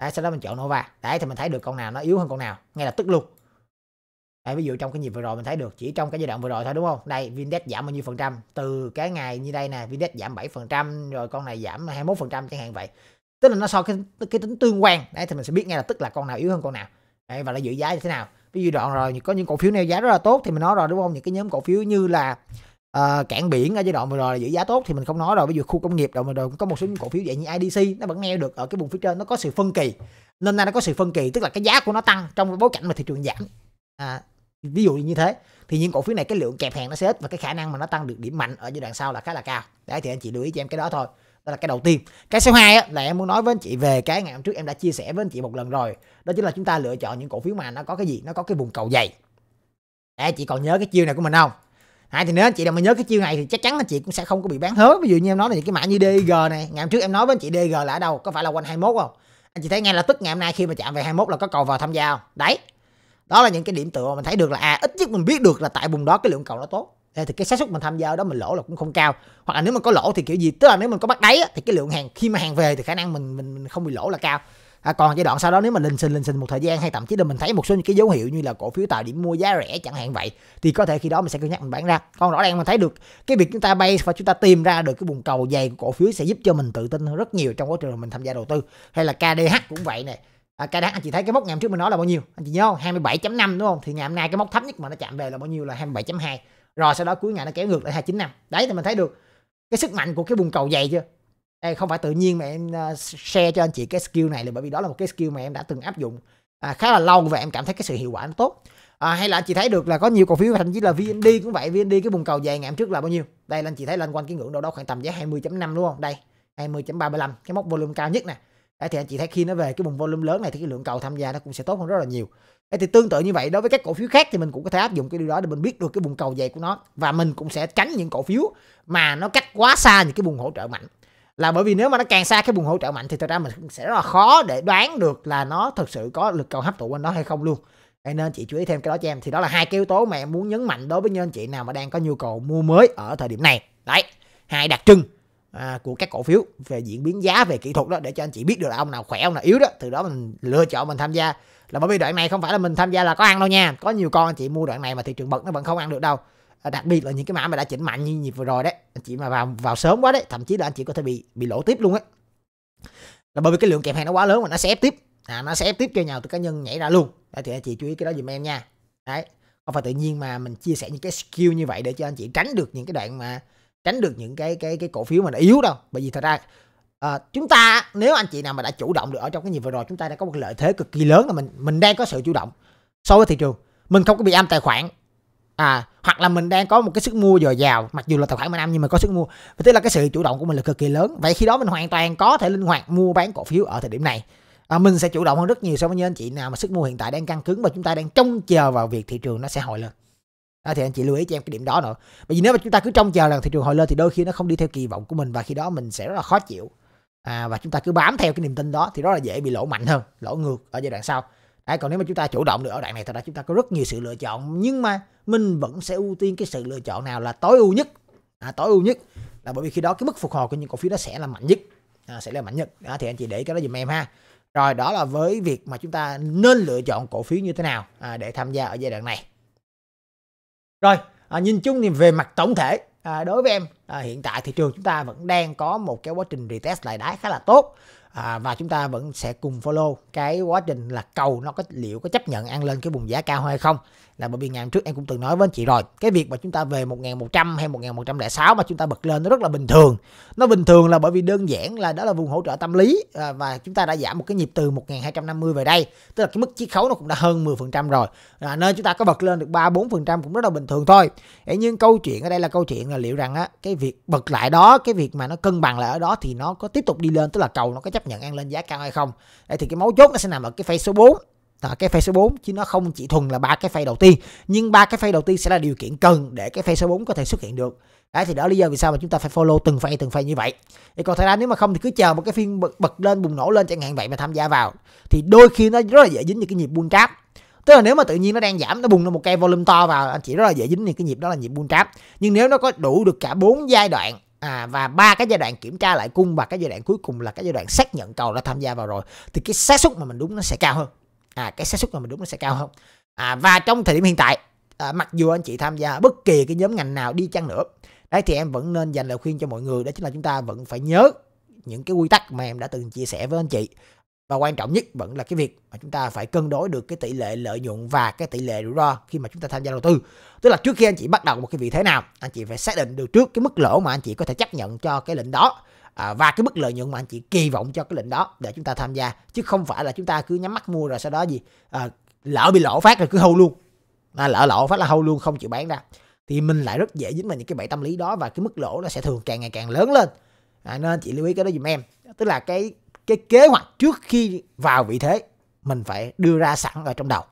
[SPEAKER 1] đấy, sau đó mình chọn Nova đấy thì mình thấy được con nào nó yếu hơn con nào ngay là tức luôn Đấy, ví dụ trong cái nhịp vừa rồi mình thấy được chỉ trong cái giai đoạn vừa rồi thôi đúng không? Đây Vindex giảm bao nhiêu phần trăm? Từ cái ngày như đây nè, Vindex giảm 7% rồi con này giảm 21% chẳng hạn vậy. Tức là nó so cái cái tính tương quan. Đấy thì mình sẽ biết ngay là tức là con nào yếu hơn con nào. Đấy, và là giữ giá như thế nào. Ví dụ đoạn rồi có những cổ phiếu neo giá rất là tốt thì mình nói rồi đúng không? Những cái nhóm cổ phiếu như là uh, cảng biển ở giai đoạn vừa rồi là giữ giá tốt thì mình không nói rồi ví dụ khu công nghiệp đoạn vừa rồi cũng có một số những cổ phiếu vậy như IDC nó vẫn neo được ở cái vùng phía trên nó có sự phân kỳ nên là nó có sự phân kỳ tức là cái giá của nó tăng trong bối cảnh mà thị trường giảm à, ví dụ như thế thì những cổ phiếu này cái lượng kẹp hàng nó sẽ ít và cái khả năng mà nó tăng được điểm mạnh ở giai đoạn sau là khá là cao đấy thì anh chị lưu ý cho em cái đó thôi đó là cái đầu tiên cái số 2 á, là em muốn nói với anh chị về cái ngày hôm trước em đã chia sẻ với anh chị một lần rồi đó chính là chúng ta lựa chọn những cổ phiếu mà nó có cái gì nó có cái vùng cầu dày đấy chị còn nhớ cái chiêu này của mình không Đấy, thì nếu anh chị nào mà nhớ cái chiêu này thì chắc chắn anh chị cũng sẽ không có bị bán hớ ví dụ như em nói là những cái mã như DG này ngày hôm trước em nói với anh chị DG là ở đâu có phải là quanh 21 không anh chị thấy ngay là tức ngày hôm nay khi mà chạm về 21 là có cầu vào tham gia không đấy đó là những cái điểm tựa mà mình thấy được là à ít nhất mình biết được là tại vùng đó cái lượng cầu nó tốt thì cái xác suất mình tham gia đó mình lỗ là cũng không cao hoặc là nếu mà có lỗ thì kiểu gì tức là nếu mình có bắt đáy thì cái lượng hàng khi mà hàng về thì khả năng mình mình, mình không bị lỗ là cao à, còn giai đoạn sau đó nếu mà linh sinh linh sinh một thời gian hay thậm chí là mình thấy một số những cái dấu hiệu như là cổ phiếu tạo điểm mua giá rẻ chẳng hạn vậy thì có thể khi đó mình sẽ cân nhắc mình bán ra còn rõ ràng mình thấy được cái việc chúng ta bay và chúng ta tìm ra được cái vùng cầu dày của cổ phiếu sẽ giúp cho mình tự tin hơn rất nhiều trong quá trình mình tham gia đầu tư hay là KDH cũng vậy này à, cái đáng anh chị thấy cái mốc ngày hôm trước mình nói là bao nhiêu anh chị nhớ không 27.5 đúng không thì ngày hôm nay cái mốc thấp nhất mà nó chạm về là bao nhiêu là 27.2 rồi sau đó cuối ngày nó kéo ngược lại 295 đấy thì mình thấy được cái sức mạnh của cái vùng cầu dày chưa đây không phải tự nhiên mà em ờ, share cho anh chị cái skill này là bởi vì đó là một cái skill mà em đã từng áp dụng à, khá là lâu và em cảm thấy cái sự hiệu quả nó tốt à, hay là anh chị thấy được là có nhiều cổ phiếu thậm chí là VND cũng vậy VND cái vùng cầu dày ngày hôm trước là bao nhiêu đây là anh chị thấy lên quanh cái ngưỡng đâu đó khoảng tầm giá 20.5 đúng không đây 20.35 cái mốc volume cao nhất nè Đấy, thì anh chị thấy khi nó về cái vùng volume lớn này thì cái lượng cầu tham gia nó cũng sẽ tốt hơn rất là nhiều Đấy, thì tương tự như vậy đối với các cổ phiếu khác thì mình cũng có thể áp dụng cái điều đó để mình biết được cái vùng cầu dày của nó và mình cũng sẽ tránh những cổ phiếu mà nó cách quá xa những cái vùng hỗ trợ mạnh là bởi vì nếu mà nó càng xa cái vùng hỗ trợ mạnh thì thật ra mình sẽ rất là khó để đoán được là nó thực sự có lực cầu hấp thụ quanh nó hay không luôn Thế nên chị chú ý thêm cái đó cho em thì đó là hai cái yếu tố mà em muốn nhấn mạnh đối với những anh chị nào mà đang có nhu cầu mua mới ở thời điểm này đấy hai đặc trưng à, của các cổ phiếu về diễn biến giá về kỹ thuật đó để cho anh chị biết được là ông nào khỏe ông nào yếu đó từ đó mình lựa chọn mình tham gia là bởi vì đoạn này không phải là mình tham gia là có ăn đâu nha có nhiều con anh chị mua đoạn này mà thị trường bật nó vẫn không ăn được đâu à, đặc biệt là những cái mã mà đã chỉnh mạnh như nhịp vừa rồi đấy anh chị mà vào vào sớm quá đấy thậm chí là anh chị có thể bị bị lỗ tiếp luôn ấy là bởi vì cái lượng kẹp hàng nó quá lớn mà nó sẽ ép tiếp à, nó sẽ ép tiếp cho nhau từ cá nhân nhảy ra luôn đấy, thì anh chị chú ý cái đó dùm em nha đấy không phải tự nhiên mà mình chia sẻ những cái skill như vậy để cho anh chị tránh được những cái đoạn mà tránh được những cái cái cái cổ phiếu mà nó yếu đâu bởi vì thật ra à, chúng ta nếu anh chị nào mà đã chủ động được ở trong cái nhịp vừa rồi chúng ta đã có một lợi thế cực kỳ lớn là mình mình đang có sự chủ động so với thị trường mình không có bị am tài khoản à hoặc là mình đang có một cái sức mua dồi dào mặc dù là tài khoản mình am nhưng mà có sức mua và tức là cái sự chủ động của mình là cực kỳ lớn vậy khi đó mình hoàn toàn có thể linh hoạt mua bán cổ phiếu ở thời điểm này à, mình sẽ chủ động hơn rất nhiều so với những anh chị nào mà sức mua hiện tại đang căng cứng và chúng ta đang trông chờ vào việc thị trường nó sẽ hồi lên đó, thì anh chị lưu ý cho em cái điểm đó nữa bởi vì nếu mà chúng ta cứ trông chờ là thị trường hồi lên thì đôi khi nó không đi theo kỳ vọng của mình và khi đó mình sẽ rất là khó chịu à, và chúng ta cứ bám theo cái niềm tin đó thì rất là dễ bị lỗ mạnh hơn lỗ ngược ở giai đoạn sau Đấy, còn nếu mà chúng ta chủ động được ở đoạn này thật ra chúng ta có rất nhiều sự lựa chọn nhưng mà mình vẫn sẽ ưu tiên cái sự lựa chọn nào là tối ưu nhất à, tối ưu nhất là bởi vì khi đó cái mức phục hồi của những cổ phiếu đó sẽ là mạnh nhất à, sẽ là mạnh nhất đó, thì anh chị để cái đó dùm em ha rồi đó là với việc mà chúng ta nên lựa chọn cổ phiếu như thế nào à, để tham gia ở giai đoạn này rồi, à, nhìn chung thì về mặt tổng thể à, đối với em à, hiện tại thị trường chúng ta vẫn đang có một cái quá trình retest lại đáy khá là tốt à, và chúng ta vẫn sẽ cùng follow cái quá trình là cầu nó có liệu có chấp nhận ăn lên cái vùng giá cao hay không là bởi vì ngày hôm trước em cũng từng nói với anh chị rồi cái việc mà chúng ta về 1100 hay 1106 mà chúng ta bật lên nó rất là bình thường nó bình thường là bởi vì đơn giản là đó là vùng hỗ trợ tâm lý à, và chúng ta đã giảm một cái nhịp từ 1250 về đây tức là cái mức chiết khấu nó cũng đã hơn 10% rồi à, nên chúng ta có bật lên được 3 4% cũng rất là bình thường thôi Thế nhưng câu chuyện ở đây là câu chuyện là liệu rằng á cái việc bật lại đó cái việc mà nó cân bằng lại ở đó thì nó có tiếp tục đi lên tức là cầu nó có chấp nhận ăn lên giá cao hay không đây thì cái mấu chốt nó sẽ nằm ở cái phase số 4 à, cái phay số 4 chứ nó không chỉ thuần là ba cái phay đầu tiên nhưng ba cái phay đầu tiên sẽ là điều kiện cần để cái phay số 4 có thể xuất hiện được đấy thì đó lý do vì sao mà chúng ta phải follow từng phay từng phay như vậy thì còn thật ra nếu mà không thì cứ chờ một cái phiên bật, bật lên bùng nổ lên chẳng hạn vậy mà tham gia vào thì đôi khi nó rất là dễ dính những cái nhịp buôn tráp tức là nếu mà tự nhiên nó đang giảm nó bùng ra một cây volume to vào anh chị rất là dễ dính những cái nhịp đó là nhịp buôn tráp nhưng nếu nó có đủ được cả bốn giai đoạn à, và ba cái giai đoạn kiểm tra lại cung và cái giai đoạn cuối cùng là cái giai đoạn xác nhận cầu đã tham gia vào rồi thì cái xác suất mà mình đúng nó sẽ cao hơn à cái xác suất mà mình đúng nó sẽ cao hơn à, và trong thời điểm hiện tại à, mặc dù anh chị tham gia bất kỳ cái nhóm ngành nào đi chăng nữa đấy thì em vẫn nên dành lời khuyên cho mọi người đó chính là chúng ta vẫn phải nhớ những cái quy tắc mà em đã từng chia sẻ với anh chị và quan trọng nhất vẫn là cái việc mà chúng ta phải cân đối được cái tỷ lệ lợi nhuận và cái tỷ lệ rủi ro khi mà chúng ta tham gia đầu tư tức là trước khi anh chị bắt đầu một cái vị thế nào anh chị phải xác định được trước cái mức lỗ mà anh chị có thể chấp nhận cho cái lệnh đó À, và cái mức lợi nhuận mà anh chị kỳ vọng cho cái lệnh đó để chúng ta tham gia chứ không phải là chúng ta cứ nhắm mắt mua rồi sau đó gì à, lỡ bị lỗ phát rồi cứ hâu luôn à, lỡ lỗ phát là hâu luôn không chịu bán ra thì mình lại rất dễ dính vào những cái bẫy tâm lý đó và cái mức lỗ nó sẽ thường càng ngày càng lớn lên à, nên chị lưu ý cái đó dùm em tức là cái cái kế hoạch trước khi vào vị thế mình phải đưa ra sẵn ở trong đầu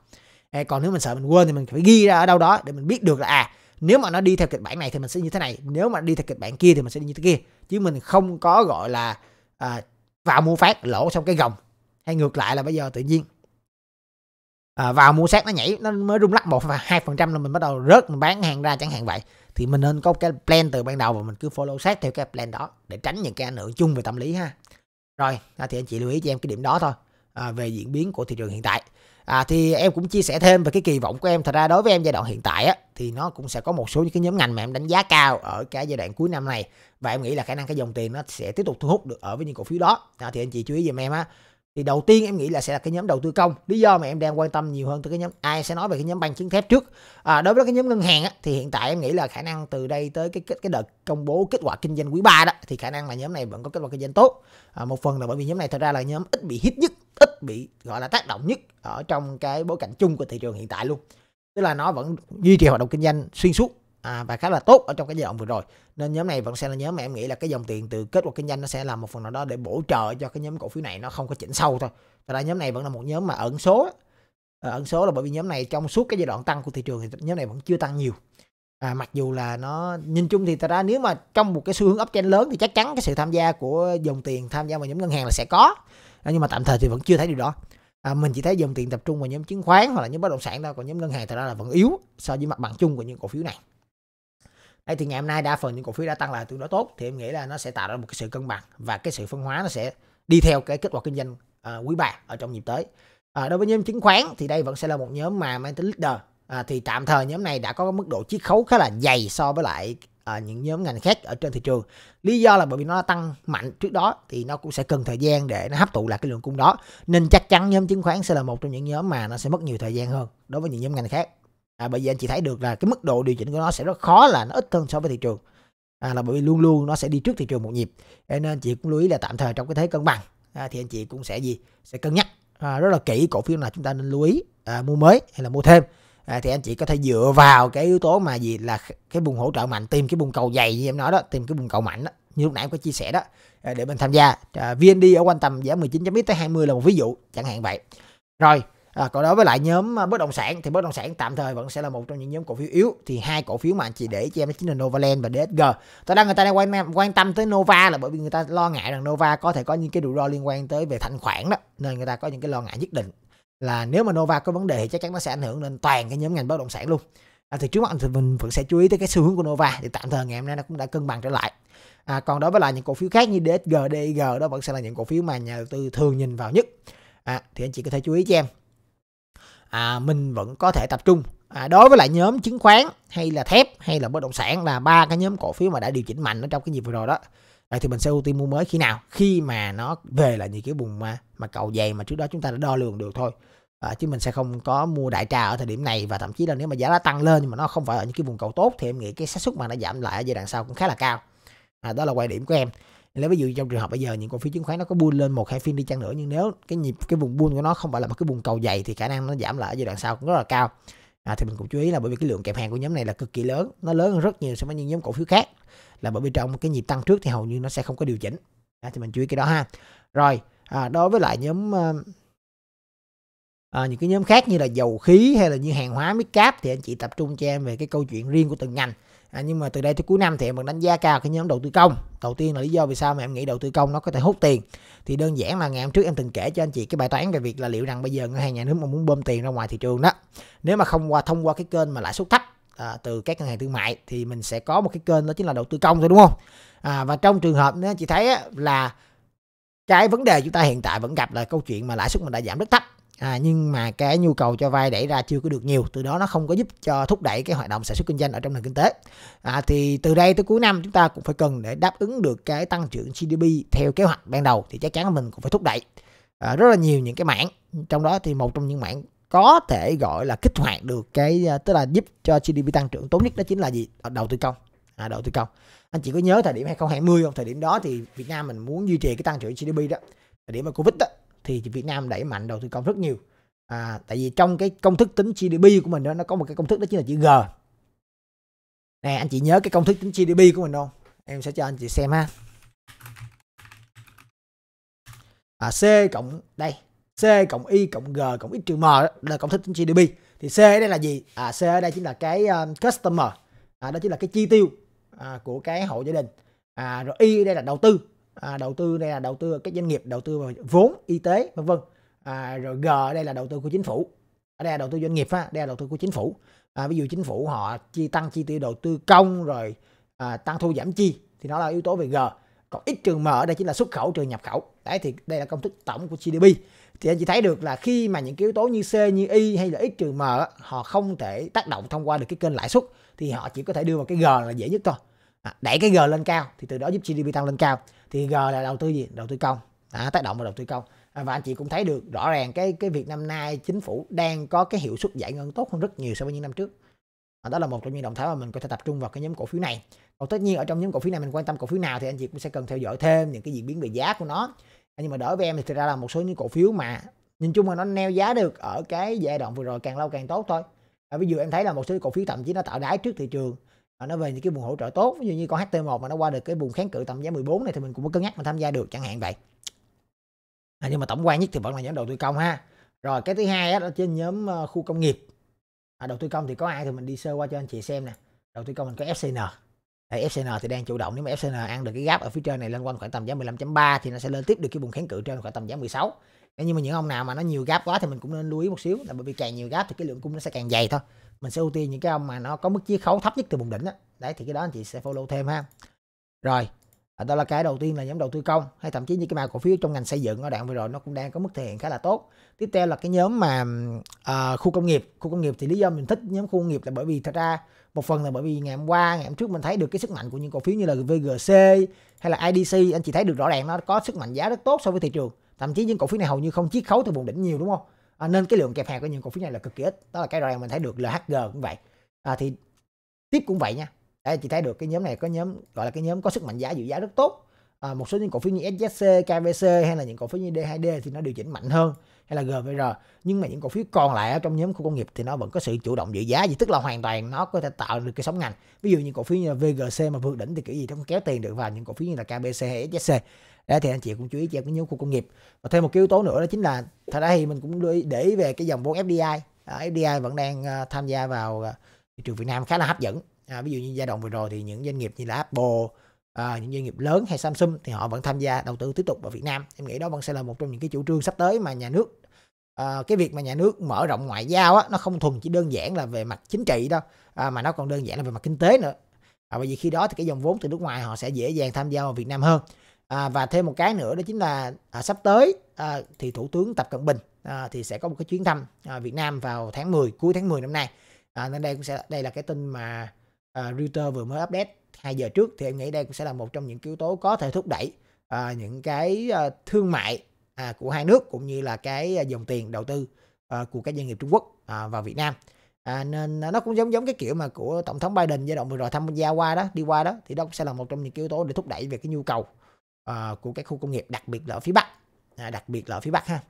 [SPEAKER 1] còn nếu mình sợ mình quên thì mình phải ghi ra ở đâu đó để mình biết được là à nếu mà nó đi theo kịch bản này thì mình sẽ như thế này nếu mà đi theo kịch bản kia thì mình sẽ đi như thế kia chứ mình không có gọi là à, vào mua phát lỗ trong cái gồng hay ngược lại là bây giờ tự nhiên à, vào mua sát nó nhảy nó mới rung lắc một và hai phần trăm là mình bắt đầu rớt mình bán hàng ra chẳng hạn vậy thì mình nên có cái plan từ ban đầu và mình cứ follow sát theo cái plan đó để tránh những cái ảnh hưởng chung về tâm lý ha rồi à, thì anh chị lưu ý cho em cái điểm đó thôi à, về diễn biến của thị trường hiện tại À, thì em cũng chia sẻ thêm về cái kỳ vọng của em thật ra đối với em giai đoạn hiện tại á thì nó cũng sẽ có một số những cái nhóm ngành mà em đánh giá cao ở cái giai đoạn cuối năm này và em nghĩ là khả năng cái dòng tiền nó sẽ tiếp tục thu hút được ở với những cổ phiếu đó à, thì anh chị chú ý giùm em á thì đầu tiên em nghĩ là sẽ là cái nhóm đầu tư công lý do mà em đang quan tâm nhiều hơn tới cái nhóm ai sẽ nói về cái nhóm băng chứng thép trước à, đối với cái nhóm ngân hàng á, thì hiện tại em nghĩ là khả năng từ đây tới cái cái, cái đợt công bố kết quả kinh doanh quý 3 đó thì khả năng là nhóm này vẫn có kết quả kinh doanh tốt à, một phần là bởi vì nhóm này thật ra là nhóm ít bị hit nhất ít bị gọi là tác động nhất ở trong cái bối cảnh chung của thị trường hiện tại luôn tức là nó vẫn duy trì hoạt động kinh doanh xuyên suốt à, và khá là tốt ở trong cái giai đoạn vừa rồi nên nhóm này vẫn sẽ là nhóm mà em nghĩ là cái dòng tiền từ kết quả kinh doanh nó sẽ là một phần nào đó để bổ trợ cho cái nhóm cổ phiếu này nó không có chỉnh sâu thôi thật ra nhóm này vẫn là một nhóm mà ẩn số à, ẩn số là bởi vì nhóm này trong suốt cái giai đoạn tăng của thị trường thì nhóm này vẫn chưa tăng nhiều à, mặc dù là nó nhìn chung thì thật ra nếu mà trong một cái xu hướng uptrend lớn thì chắc chắn cái sự tham gia của dòng tiền tham gia vào nhóm ngân hàng là sẽ có à, nhưng mà tạm thời thì vẫn chưa thấy điều đó à, mình chỉ thấy dòng tiền tập trung vào nhóm chứng khoán hoặc là nhóm bất động sản thôi còn nhóm ngân hàng thật ra là vẫn yếu so với mặt bằng chung của những cổ phiếu này Đấy, thì ngày hôm nay đa phần những cổ phiếu đã tăng là tương đối tốt thì em nghĩ là nó sẽ tạo ra một cái sự cân bằng và cái sự phân hóa nó sẽ đi theo cái kết quả kinh doanh uh, quý ba ở trong dịp tới. À, đối với nhóm chứng khoán thì đây vẫn sẽ là một nhóm mà mang tính leader. À, thì tạm thời nhóm này đã có mức độ chiết khấu khá là dày so với lại à, những nhóm ngành khác ở trên thị trường. Lý do là bởi vì nó tăng mạnh trước đó thì nó cũng sẽ cần thời gian để nó hấp thụ lại cái lượng cung đó. Nên chắc chắn nhóm chứng khoán sẽ là một trong những nhóm mà nó sẽ mất nhiều thời gian hơn đối với những nhóm ngành khác à, bởi vì anh chị thấy được là cái mức độ điều chỉnh của nó sẽ rất khó là nó ít hơn so với thị trường à, là bởi vì luôn luôn nó sẽ đi trước thị trường một nhịp nên anh chị cũng lưu ý là tạm thời trong cái thế cân bằng à, thì anh chị cũng sẽ gì sẽ cân nhắc à, rất là kỹ cổ phiếu nào chúng ta nên lưu ý à, mua mới hay là mua thêm à, thì anh chị có thể dựa vào cái yếu tố mà gì là cái vùng hỗ trợ mạnh tìm cái vùng cầu dày như em nói đó tìm cái vùng cầu mạnh đó như lúc nãy em có chia sẻ đó à, để mình tham gia à, VND ở quanh tầm giá 19.x tới 20 là một ví dụ chẳng hạn vậy rồi À, còn đối với lại nhóm à, bất động sản thì bất động sản tạm thời vẫn sẽ là một trong những nhóm cổ phiếu yếu thì hai cổ phiếu mà anh chị để cho em đó chính là Novaland và DSG. Tại đang người ta đang quan quan tâm tới Nova là bởi vì người ta lo ngại rằng Nova có thể có những cái rủi ro liên quan tới về thanh khoản đó nên người ta có những cái lo ngại nhất định là nếu mà Nova có vấn đề thì chắc chắn nó sẽ ảnh hưởng lên toàn cái nhóm ngành bất động sản luôn. À, thì trước mắt thì mình vẫn sẽ chú ý tới cái xu hướng của Nova thì tạm thời ngày hôm nay nó cũng đã cân bằng trở lại. À, còn đối với lại những cổ phiếu khác như DSG, DIG đó vẫn sẽ là những cổ phiếu mà nhà đầu tư thường nhìn vào nhất. À, thì anh chị có thể chú ý cho em à, mình vẫn có thể tập trung à, đối với lại nhóm chứng khoán hay là thép hay là bất động sản là ba cái nhóm cổ phiếu mà đã điều chỉnh mạnh ở trong cái nhịp vừa rồi đó vậy thì mình sẽ ưu tiên mua mới khi nào khi mà nó về là những cái vùng mà, mà cầu dày mà trước đó chúng ta đã đo lường được thôi à, chứ mình sẽ không có mua đại trà ở thời điểm này và thậm chí là nếu mà giá đã tăng lên nhưng mà nó không phải ở những cái vùng cầu tốt thì em nghĩ cái xác suất mà nó giảm lại ở giai đoạn sau cũng khá là cao à, đó là quan điểm của em nếu ví dụ trong trường hợp bây giờ những cổ phiếu chứng khoán nó có buôn lên một hai phiên đi chăng nữa nhưng nếu cái nhịp cái vùng buôn của nó không phải là một cái vùng cầu dày thì khả năng nó giảm lại ở giai đoạn sau cũng rất là cao à, thì mình cũng chú ý là bởi vì cái lượng kẹp hàng của nhóm này là cực kỳ lớn nó lớn hơn rất nhiều so với những nhóm cổ phiếu khác là bởi vì trong cái nhịp tăng trước thì hầu như nó sẽ không có điều chỉnh à, thì mình chú ý cái đó ha rồi à, đối với lại nhóm ờ, à, những cái nhóm khác như là dầu khí hay là như hàng hóa mid cáp thì anh chị tập trung cho em về cái câu chuyện riêng của từng ngành à, nhưng mà từ đây tới cuối năm thì em vẫn đánh giá cao cái nhóm đầu tư công đầu tiên là lý do vì sao mà em nghĩ đầu tư công nó có thể hút tiền thì đơn giản là ngày hôm trước em từng kể cho anh chị cái bài toán về việc là liệu rằng bây giờ ngân hàng nhà nước mà muốn bơm tiền ra ngoài thị trường đó nếu mà không qua thông qua cái kênh mà lãi suất thấp à, từ các ngân hàng thương mại thì mình sẽ có một cái kênh đó chính là đầu tư công thôi đúng không à, và trong trường hợp nếu chị thấy á, là cái vấn đề chúng ta hiện tại vẫn gặp là câu chuyện mà lãi suất mình đã giảm rất thấp à, nhưng mà cái nhu cầu cho vay đẩy ra chưa có được nhiều từ đó nó không có giúp cho thúc đẩy cái hoạt động sản xuất kinh doanh ở trong nền kinh tế à, thì từ đây tới cuối năm chúng ta cũng phải cần để đáp ứng được cái tăng trưởng GDP theo kế hoạch ban đầu thì chắc chắn mình cũng phải thúc đẩy à, rất là nhiều những cái mảng trong đó thì một trong những mảng có thể gọi là kích hoạt được cái à, tức là giúp cho GDP tăng trưởng tốt nhất đó chính là gì ờ, đầu tư công à, đầu tư công anh chị có nhớ thời điểm 2020 không thời điểm đó thì Việt Nam mình muốn duy trì cái tăng trưởng GDP đó thời điểm mà Covid đó thì Việt Nam đẩy mạnh đầu tư công rất nhiều à, tại vì trong cái công thức tính GDP của mình đó, nó có một cái công thức đó chính là chữ G nè anh chị nhớ cái công thức tính GDP của mình không em sẽ cho anh chị xem ha à, C cộng đây C cộng Y cộng G cộng X trừ M đó, là công thức tính GDP thì C ở đây là gì à C ở đây chính là cái um, customer à, đó chính là cái chi tiêu à, của cái hộ gia đình à, rồi Y ở đây là đầu tư à, đầu tư đây là đầu tư các doanh nghiệp đầu tư vào vốn y tế vân vân à, rồi g đây là đầu tư của chính phủ ở à, đây là đầu tư doanh nghiệp ha đây là đầu tư của chính phủ à, ví dụ chính phủ họ chi tăng chi tiêu đầu tư công rồi à, tăng thu giảm chi thì nó là yếu tố về g còn ít trừ m ở đây chính là xuất khẩu trừ nhập khẩu đấy thì đây là công thức tổng của GDP thì anh chị thấy được là khi mà những cái yếu tố như C như Y hay là x trừ m họ không thể tác động thông qua được cái kênh lãi suất thì họ chỉ có thể đưa vào cái g là dễ nhất thôi à, đẩy cái g lên cao thì từ đó giúp GDP tăng lên cao thì G là đầu tư gì đầu tư công à, tác động vào đầu tư công à, và anh chị cũng thấy được rõ ràng cái cái việc năm nay chính phủ đang có cái hiệu suất giải ngân tốt hơn rất nhiều so với những năm trước à, đó là một trong những động thái mà mình có thể tập trung vào cái nhóm cổ phiếu này còn tất nhiên ở trong nhóm cổ phiếu này mình quan tâm cổ phiếu nào thì anh chị cũng sẽ cần theo dõi thêm những cái diễn biến về giá của nó à, nhưng mà đối với em thì thực ra là một số những cổ phiếu mà nhìn chung là nó neo giá được ở cái giai đoạn vừa rồi càng lâu càng tốt thôi à, ví dụ em thấy là một số cổ phiếu thậm chí nó tạo đáy trước thị trường Ờ, nó về những cái vùng hỗ trợ tốt ví dụ như con HT1 mà nó qua được cái vùng kháng cự tầm giá 14 này thì mình cũng có cân nhắc mà tham gia được chẳng hạn vậy à, nhưng mà tổng quan nhất thì vẫn là nhóm đầu tư công ha rồi cái thứ hai đó trên nhóm ờ, khu công nghiệp à, đầu tư công thì có ai thì mình đi sơ qua cho anh chị xem nè đầu tư công mình có FCN Đấy, FCN thì đang chủ động nếu mà FCN ăn được cái gap ở phía trên này lên quanh khoảng tầm giá 15.3 thì nó sẽ lên tiếp được cái vùng kháng cự trên khoảng tầm giá 16 nhưng mà những ông nào mà nó nhiều gap quá thì mình cũng nên lưu ý một xíu là bởi vì càng nhiều gap thì cái lượng cung nó sẽ càng dày thôi mình sẽ ưu tiên những cái ông mà nó có mức chiết khấu thấp nhất từ vùng đỉnh đó. đấy thì cái đó anh chị sẽ follow thêm ha rồi à, đó là cái đầu tiên là nhóm đầu tư công hay thậm chí như cái mã cổ phiếu trong ngành xây dựng ở đoạn vừa rồi nó cũng đang có mức thể hiện khá là tốt tiếp theo là cái nhóm mà à, khu công nghiệp khu công nghiệp thì lý do mình thích nhóm khu công nghiệp là bởi vì thật ra một phần là bởi vì ngày hôm qua ngày hôm trước mình thấy được cái sức mạnh của những cổ phiếu như là VGC hay là IDC anh chị thấy được rõ ràng nó có sức mạnh giá rất tốt so với thị trường thậm chí những cổ phiếu này hầu như không chiết khấu từ vùng đỉnh nhiều đúng không à, nên cái lượng kẹp hàng của những cổ phiếu này là cực kỳ ít đó là cái ràng mình thấy được LHG cũng vậy à, thì tiếp cũng vậy nha đây chị thấy được cái nhóm này có nhóm gọi là cái nhóm có sức mạnh giá dự giá rất tốt à, một số những cổ phiếu như SJC, KVC hay là những cổ phiếu như D2D thì nó điều chỉnh mạnh hơn hay là GVR nhưng mà những cổ phiếu còn lại ở trong nhóm khu công nghiệp thì nó vẫn có sự chủ động giữ giá gì tức là hoàn toàn nó có thể tạo được cái sóng ngành ví dụ như cổ phiếu như là VGC mà vượt đỉnh thì kiểu gì nó cũng kéo tiền được vào những cổ phiếu như là KBC hay SSC đấy thì anh chị cũng chú ý cho cái nhóm khu công nghiệp và thêm một cái yếu tố nữa đó chính là thật ra thì mình cũng để ý về cái dòng vốn FDI à, FDI vẫn đang ờ, tham gia vào ờ, thị trường Việt Nam khá là hấp dẫn à, ví dụ như giai đoạn vừa rồi thì những doanh nghiệp như là Apple à, những doanh nghiệp lớn hay Samsung thì họ vẫn tham gia đầu tư tiếp tục ở Việt Nam em nghĩ đó vẫn sẽ là một trong những cái chủ trương sắp tới mà nhà nước à, cái việc mà nhà nước mở rộng ngoại giao á, nó không thuần chỉ đơn giản là về mặt chính trị đâu à, mà nó còn đơn giản là về mặt kinh tế nữa à, bởi vì khi đó thì cái dòng vốn từ nước ngoài họ sẽ dễ dàng tham gia vào Việt Nam hơn à, và thêm một cái nữa đó chính là à, sắp tới à, thì thủ tướng Tập Cận Bình à, thì sẽ có một cái chuyến thăm à, Việt Nam vào tháng 10 cuối tháng 10 năm nay à, nên đây cũng sẽ đây là cái tin mà à, Reuters vừa mới update 2 giờ trước thì em nghĩ đây cũng sẽ là một trong những yếu tố có thể thúc đẩy à, những cái à, thương mại à, của hai nước cũng như là cái à, dòng tiền đầu tư à, của các doanh nghiệp Trung Quốc à, vào Việt Nam à, nên à, nó cũng giống giống cái kiểu mà của tổng thống Biden giai đoạn vừa rồi tham gia qua đó đi qua đó thì đó cũng sẽ là một trong những yếu tố để thúc đẩy về cái nhu cầu à, của các khu công nghiệp đặc biệt là ở phía Bắc à, đặc biệt là ở phía Bắc ha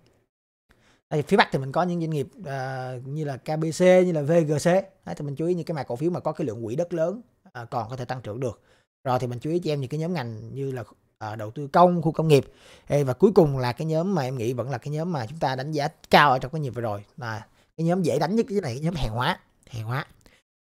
[SPEAKER 1] à, phía Bắc thì mình có những doanh nghiệp à, như là KBC như là VGC à, thì mình chú ý những cái mã cổ phiếu mà có cái lượng quỹ đất lớn à, còn có thể tăng trưởng được rồi thì mình chú ý cho em những cái nhóm ngành như là à, đầu tư công khu công nghiệp Ê, và cuối cùng là cái nhóm mà em nghĩ vẫn là cái nhóm mà chúng ta đánh giá cao ở trong cái nhịp vừa rồi là cái nhóm dễ đánh nhất cái này cái nhóm hàng hóa hàng hóa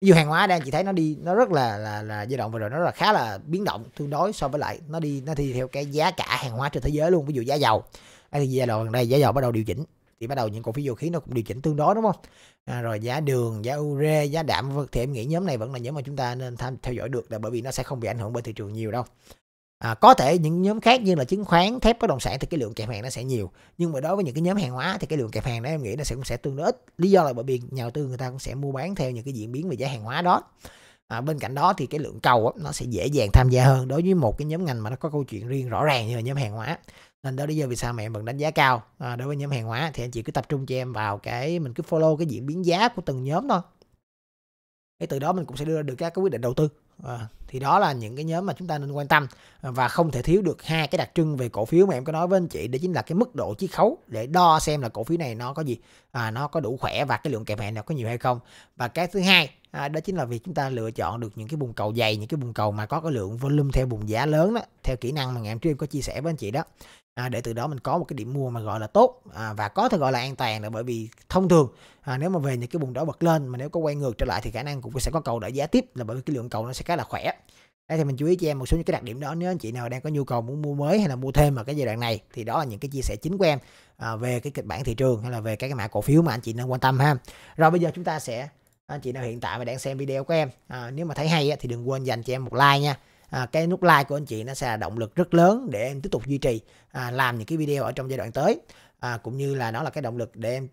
[SPEAKER 1] ví dụ hàng hóa đang chị thấy nó đi nó rất là là là giai đoạn vừa rồi nó là khá là biến động tương đối so với lại nó đi nó đi theo cái giá cả hàng hóa trên thế giới luôn ví dụ giá dầu thì giai đoạn này giá dầu bắt đầu điều chỉnh thì bắt đầu những cổ phiếu dầu khí nó cũng điều chỉnh tương đối đúng không à, rồi giá đường giá ure giá đạm thì em nghĩ nhóm này vẫn là nhóm mà chúng ta nên tham, theo dõi được là bởi vì nó sẽ không bị ảnh hưởng bởi thị trường nhiều đâu À, có thể những nhóm khác như là chứng khoán, thép, bất động sản thì cái lượng kẹp hàng nó sẽ nhiều. Nhưng mà đối với những cái nhóm hàng hóa thì cái lượng kẹp hàng đó em nghĩ nó sẽ cũng sẽ tương đối ít. Lý do là bởi vì nhà đầu tư người ta cũng sẽ mua bán theo những cái diễn biến về giá hàng hóa đó à, bên cạnh đó thì cái lượng cầu đó, nó sẽ dễ dàng tham gia hơn đối với một cái nhóm ngành mà nó có câu chuyện riêng rõ ràng như là nhóm hàng hóa nên đó lý do vì sao mà em vẫn đánh giá cao à, đối với nhóm hàng hóa thì anh chị cứ tập trung cho em vào cái mình cứ follow cái diễn biến giá của từng nhóm thôi thì từ đó mình cũng sẽ đưa ra được các cái quyết định đầu tư À, thì đó là những cái nhóm mà chúng ta nên quan tâm và không thể thiếu được hai cái đặc trưng về cổ phiếu mà em có nói với anh chị đó chính là cái mức độ chiết khấu để đo xem là cổ phiếu này nó có gì à, nó có đủ khỏe và cái lượng kẹp hẹn nào có nhiều hay không và cái thứ hai à, đó chính là việc chúng ta lựa chọn được những cái bùng cầu dày những cái bùng cầu mà có cái lượng volume theo bùng giá lớn đó theo kỹ năng mà ngày hôm trước em có chia sẻ với anh chị đó à, để từ đó mình có một cái điểm mua mà gọi là tốt à, và có thể gọi là an toàn là bởi vì thông thường à, nếu mà về những cái vùng đó bật lên mà nếu có quay ngược trở lại thì khả năng cũng sẽ có cầu đợi giá tiếp là bởi vì cái lượng cầu nó sẽ khá là khỏe đây thì mình chú ý cho em một số những cái đặc điểm đó nếu anh chị nào đang có nhu cầu muốn mua mới hay là mua thêm vào cái giai đoạn này thì đó là những cái chia sẻ chính của em à, về cái kịch bản thị trường hay là về các cái mã cổ phiếu mà anh chị đang quan tâm ha rồi bây giờ chúng ta sẽ anh chị nào hiện tại mà đang xem video của em à, nếu mà thấy hay thì đừng quên dành cho em một like nha à, cái nút like của anh chị nó sẽ là động lực rất lớn để em tiếp tục duy trì à, làm những cái video ở trong giai đoạn tới à, cũng như là nó là cái động lực để em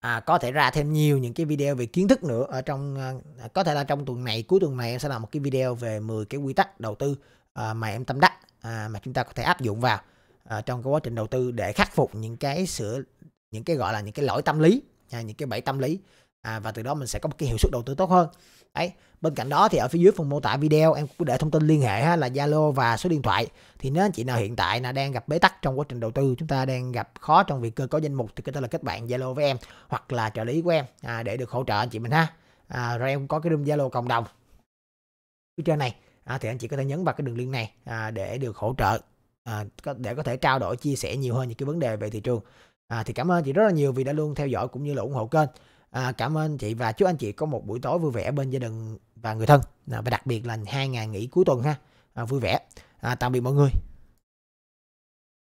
[SPEAKER 1] à, có thể ra thêm nhiều những cái video về kiến thức nữa ở trong à, có thể là trong tuần này cuối tuần này em sẽ làm một cái video về 10 cái quy tắc đầu tư à, mà em tâm đắc à, mà chúng ta có thể áp dụng vào à, trong cái quá trình đầu tư để khắc phục những cái sửa những cái gọi là những cái lỗi tâm lý à, những cái bẫy tâm lý à, và từ đó mình sẽ có một cái hiệu suất đầu tư tốt hơn Đấy, bên cạnh đó thì ở phía dưới phần mô tả video em cũng để thông tin liên hệ ha, là Zalo và số điện thoại. Thì nếu anh chị nào hiện tại là đang gặp bế tắc trong quá trình đầu tư, chúng ta đang gặp khó trong việc cơ cấu danh mục thì có thể là kết bạn Zalo với em hoặc là trợ lý của em à, để được hỗ trợ anh chị mình ha. À, rồi em cũng có cái room Zalo cộng đồng phía trên này à, thì anh chị có thể nhấn vào cái đường link này à, để được hỗ trợ à, để có thể trao đổi chia sẻ nhiều hơn những cái vấn đề về thị trường. À, thì cảm ơn chị rất là nhiều vì đã luôn theo dõi cũng như là ủng hộ kênh. À, cảm ơn chị và chúc anh chị có một buổi tối vui vẻ bên gia đình và người thân à, và đặc biệt là hai ngày nghỉ cuối tuần ha à, vui vẻ à, tạm biệt mọi người